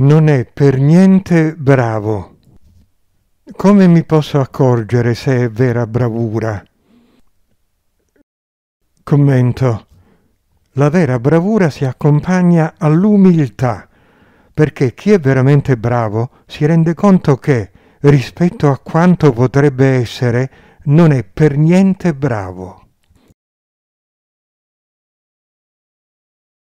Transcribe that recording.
non è per niente bravo. Come mi posso accorgere se è vera bravura? Commento. La vera bravura si accompagna all'umiltà, perché chi è veramente bravo si rende conto che, rispetto a quanto potrebbe essere, non è per niente bravo.